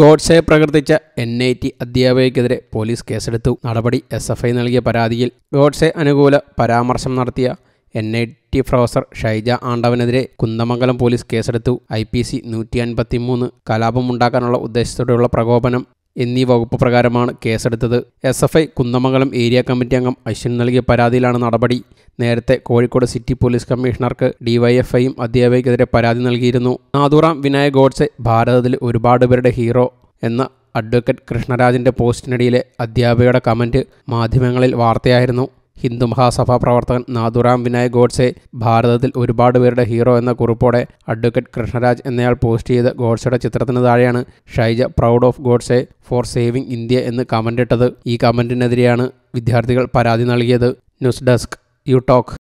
ഗോഡ്സെ പ്രകർത്തിച്ച N I T അധ്യാപകയ്ക്കെതിരെ police കേസെടുത്തു നടപടി എസ് എഫ് ഐ നൽകിയ പരാതിയിൽ ഗോഡ്സെ അനുകൂല പരാമർശം നടത്തിയ N I T professor Shaija ആണ്ടവനെതിരെ കുന്ദമംഗലം പോലീസ് കേസെടുത്തു ഐ പി സി നൂറ്റി അൻപത്തി മൂന്ന് കലാപമുണ്ടാക്കാനുള്ള ഉദ്ദേശത്തോടെയുള്ള പ്രകോപനം എന്നീ വകുപ്പ് പ്രകാരമാണ് കേസെടുത്തത് S F I Kunnamangalam area committee അംഗം അശ്വിൻ നൽകിയ പരാതിയിലാണ് നടപടി നേരത്തെ കോഴിക്കോട് സിറ്റി പോലീസ് കമ്മീഷണർക്ക് ഡിവൈഎഫ്ഐയും അധ്യാപകയ്ക്കെതിരെ പരാതി നൽകിയിരുന്നു നാദൂറാം വിനായക് ഗോഡ്സെ ഭാരതത്തിൽ ഒരുപാട് പേരുടെ ഹീറോ എന്ന അഡ്വക്കേറ്റ് കൃഷ്ണരാജിൻ്റെ പോസ്റ്റിനിടയിലെ അധ്യാപകയുടെ കമൻറ്റ് മാധ്യമങ്ങളിൽ വാർത്തയായിരുന്നു ഹിന്ദു മഹാസഭാ പ്രവർത്തകൻ നാഥുറാം വിനായ് ഗോഡ്സെ ഭാരതത്തിൽ ഒരുപാട് പേരുടെ ഹീറോ എന്ന കുറിപ്പോടെ അഡ്വക്കേറ്റ് കൃഷ്ണരാജ് എന്നയാൾ പോസ്റ്റ് ചെയ്ത ഗോഡ്സയുടെ ചിത്രത്തിന് താഴെയാണ് Shaija proud of Godse for saving India എന്ന് കമൻ്റ് ഇട്ടത് ഈ കമൻറ്റിനെതിരെയാണ് വിദ്യാർത്ഥികൾ പരാതി നൽകിയത് ന്യൂസ് ഡെസ്ക് യു ടോക്ക്